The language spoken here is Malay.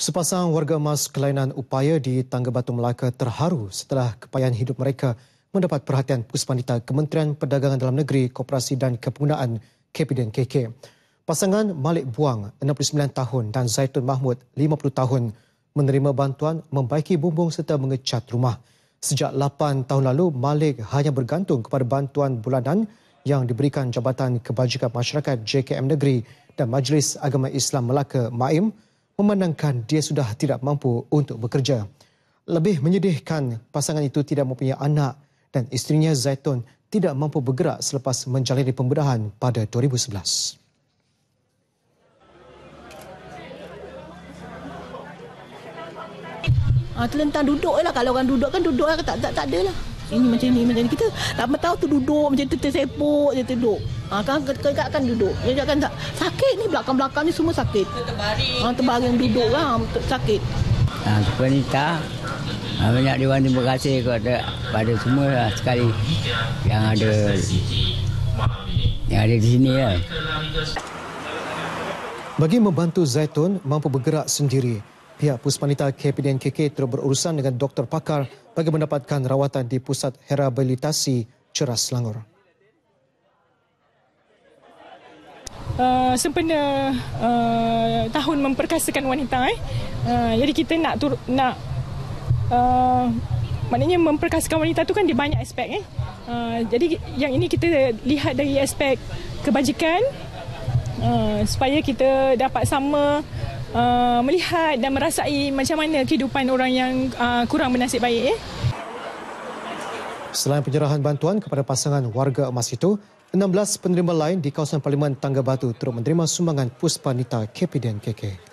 Sepasang warga emas kelainan upaya di Tangga Batu Melaka terharu setelah kepayahan hidup mereka mendapat perhatian puspanita Kementerian Perdagangan Dalam Negeri, Koperasi dan Kepenggunaan Kepiden KK. Pasangan Malik Buang, 69 tahun dan Zaitun Mahmud, 50 tahun menerima bantuan membaiki bumbung serta mengecat rumah. Sejak 8 tahun lalu, Malik hanya bergantung kepada bantuan bulanan yang diberikan Jabatan Kebajikan Masyarakat JKM Negeri dan Majlis Agama Islam Melaka, MAIM, memandangkan dia sudah tidak mampu untuk bekerja. Lebih menyedihkan, pasangan itu tidak mempunyai anak dan isterinya Zaitun tidak mampu bergerak selepas menjalani pembedahan pada 2011. Ah, terlentang duduk lah. Kalau orang duduk kan duduk lah. Tak, tak, tak ada lah. Ini macam ni, macam ni. Kita tak tahu tu duduk macam tu, tersepuk je duduk. Ha, kan kekak kan, kan, kan duduk. Dia akan tak sakit ni belakang-belakang ni semua sakit. Terbaring. Ha, terbaring duduk lah sakit. Ha, penita. Ha, banyak diwan terima kasih kepada pada semua lah sekali yang ada yang ada di sini lah. Bagi membantu Zaitun mampu bergerak sendiri, Pihak ya, Puspanita KPDN KK terus berurusan dengan doktor pakar bagi mendapatkan rawatan di Pusat Rehabilitasi Ceras Selangor. Uh, sempena uh, tahun memperkasakan wanita eh. Uh, jadi kita nak tur- nak uh, maknanya memperkasakan wanita tu kan di banyak aspek eh. Uh, jadi yang ini kita lihat dari aspek kebajikan uh, supaya kita dapat sama uh, melihat dan merasai macam mana kehidupan orang yang uh, kurang bernasib baik. Eh? Selain penyerahan bantuan kepada pasangan warga emas itu, 16 penerima lain di kawasan Parlimen Tangga Batu turut menerima sumbangan Puspanita KPDNKK. KK.